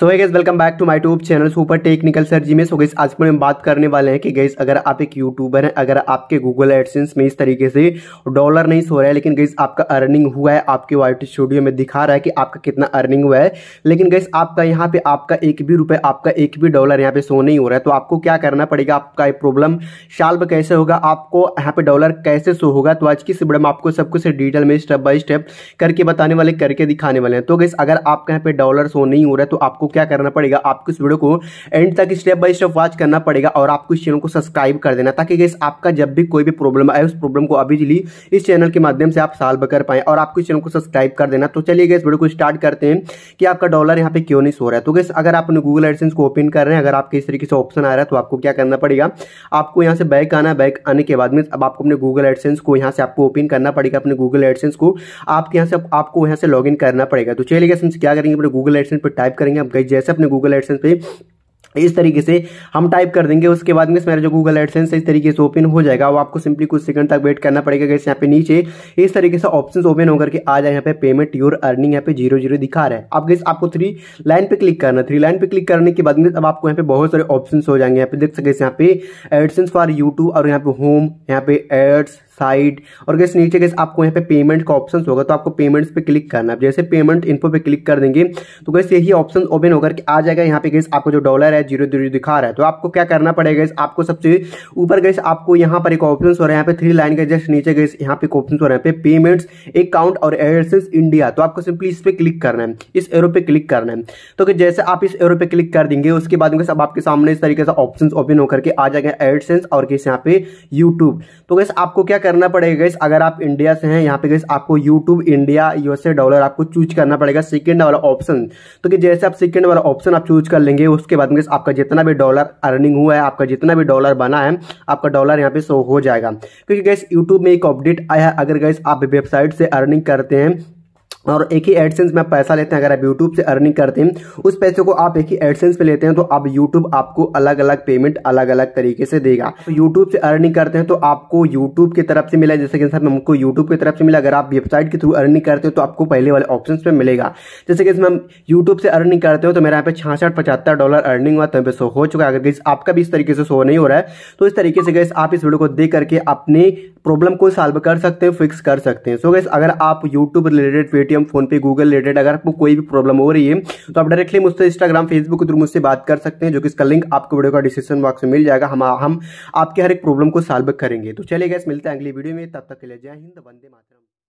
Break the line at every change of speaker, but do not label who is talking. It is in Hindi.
so guys welcome back to my tube channel Super Technical Sir ji में सो गैस आज पर हम बात करने वाले हैं कि गैस अगर आप एक यूट्यूबर हैं अगर आपके गूगल एडसेंस में इस तरीके से डॉलर नहीं सो रहा है लेकिन गैस आपका अर्निंग हुआ है आपके वाइट स्टूडियो में दिखा रहा है कि आपका कितना अर्निंग हुआ है लेकिन गैस आपका यहाँ पे आपका एक भी रुपये आपका एक भी डॉलर यहाँ पे सो नहीं हो रहा है तो आपको क्या करना पड़ेगा आपका प्रॉब्लम शाल्व कैसे होगा आपको यहाँ पे डॉलर कैसे शो होगा तो आज की इस वीडियो में आपको सब कुछ डिटेल में स्टेप बाय स्टेप करके बताने वाले करके दिखाने वाले हैं तो गैस अगर आपका यहाँ पे डॉलर सो नहीं हो रहा है तो आपको क्या करना पड़ेगा आपको इस वीडियो को एंड तक स्टेप बाय स्टेप वॉच करना पड़ेगा और आपको इस चैनल को सब्सक्राइब कर देना ताकि गैस आपका जब भी कोई भी प्रॉब्लम आए उस प्रॉब्लम को अभी इस चैनल के माध्यम से आप सॉल्व कर पाए और आपको इस चैनल को सब्सक्राइब कर देना तो चलिए गैस वीडियो को स्टार्ट करते हैं कि आपका डॉलर यहाँ पे क्यों नहीं सो रहा है तो गैस अगर आपने गूगल एडसेंस को ओपन कर रहे हैं अगर आपके इस तरीके से ऑप्शन आ रहा है तो आपको क्या करना पड़ेगा आपको यहाँ से बैक आना बैक आने के बाद में अब आपको अपने गूगल एडसेंस को यहाँ से आपको ओपन करना पड़ेगा अपने गूगल एडसेंस को आपके यहाँ से आपको यहाँ से लॉग करना पड़ेगा तो चलिए गैस हम क्या करेंगे अपने गूगल एडसेंस पर टाइप करेंगे पेज जैसे अपने गूगल एडसेंस पे इस तरीके से हम टाइप कर देंगे उसके बाद में मेरा जो गूगल एडसेंस इस तरीके से ओपन हो जाएगा वो आपको सिंपली कुछ सेकंड तक वेट करना पड़ेगा कैसे यहाँ पे नीचे इस तरीके से ऑप्शंस ओपन होकर के आ जाए यहाँ पे पेमेंट योर अर्निंग यहाँ पे जीरो जीरो दिखा रहा है अब गैस आपको थ्री लाइन पे क्लिक करना थ्री लाइन पे क्लिक करने के बाद में अब आपको यहाँ पे बहुत सारे ऑप्शन हो जाएंगे यहाँ पे देख सके यहाँ पे एडसेंस फॉर यूट्यूब और यहाँ पे होम यहाँ पे एड्स साइट और गैस नीचे गैस आपको यहाँ पे पेमेंट का ऑप्शन होगा तो आपको पेमेंट्स पे क्लिक करना है जैसे पेमेंट इन्फो पे क्लिक कर देंगे तो गैस यही ऑप्शन ओपन होकर के आ जाएगा यहाँ पे गैस आपको जो डॉलर है जीरो जीरो दिखा रहा है तो आपको क्या करना पड़ेगा इस आपको सबसे ऊपर गैस आपको यहाँ पर एक ऑप्शन हो रहा है यहाँ पे थ्री लाइन का जस्ट नीचे गैस यहाँ पे ऑप्शन हो रहा है पे पेमेंट्स अकाउंट और एयरसेंस इंडिया तो आपको सिंपली इस पर क्लिक करना है इस एरो पे क्लिक करना है तो जैसे आप इस एरो पे क्लिक कर देंगे उसके बाद में सब आपके सामने इस तरीके से ऑप्शन ओपन होकर के आ जाएगा एडसेंस और गैस यहाँ पे यूट्यूब तो गैस आपको क्या करना पड़ेगा गैस अगर आप इंडिया से हैं यहाँ पे गैस आपको यूट्यूब इंडिया यूएसए डॉलर आपको चूज करना पड़ेगा सेकेंड वाला ऑप्शन तो कि जैसे आप सेकेंड वाला ऑप्शन आप चूज कर लेंगे उसके बाद गैस आपका जितना भी डॉलर अर्निंग हुआ है आपका जितना भी डॉलर बना है आपका डॉलर यहाँ पे शो हो जाएगा क्योंकि गैस यूट्यूब में एक अपडेट आया है अगर गैस आप वेबसाइट से अर्निंग करते हैं और एक ही एडसेंस में आप पैसा लेते हैं अगर आप यूट्यूब से अर्निंग करते हैं उस पैसे को आप एक ही एडसेंस पे लेते हैं तो आप यूट्यूब आपको अलग अलग पेमेंट अलग अलग तरीके से देगा तो यूट्यूब से अर्निंग करते हैं तो आपको यूट्यूब की तरफ से मिला जैसे कि हम हमको यूट्यूब की तरफ से मिला अगर आप वेबसाइट के थ्रू अर्निंग करते हो तो आपको पहले वाले ऑप्शन पर मिलेगा जैसे कि इसमें हम यूट्यूब से अर्निंग करते हो तो मेरे यहाँ पे छियासठ पचहत्तर डॉलर अर्निंग हुआ तो पे शो हो चुका है अगर आपका भी इस तरीके से शो नहीं हो रहा है तो इस तरीके से गए आप इस वीडियो को देख करके अपने प्रॉब्लम को सॉल्व कर सकते हैं फिक्स कर सकते हैं सो so गैस अगर आप YouTube related Paytm PhonePe Google related अगर आपको कोई भी प्रॉब्लम हो रही है तो आप डायरेक्टली मुझसे इंस्टाग्राम फेसबुक के थ्रू मुझसे बात कर सकते हैं जो कि इसका लिंक आपको वीडियो का डिस्क्रिप्शन बॉक्स में मिल जाएगा हम हम आपके हर एक प्रॉब्लम को सॉल्व करेंगे तो चलिए गैस मिलते हैं अगली वीडियो में तब तक के लिए जय हिंद वंदे मातरम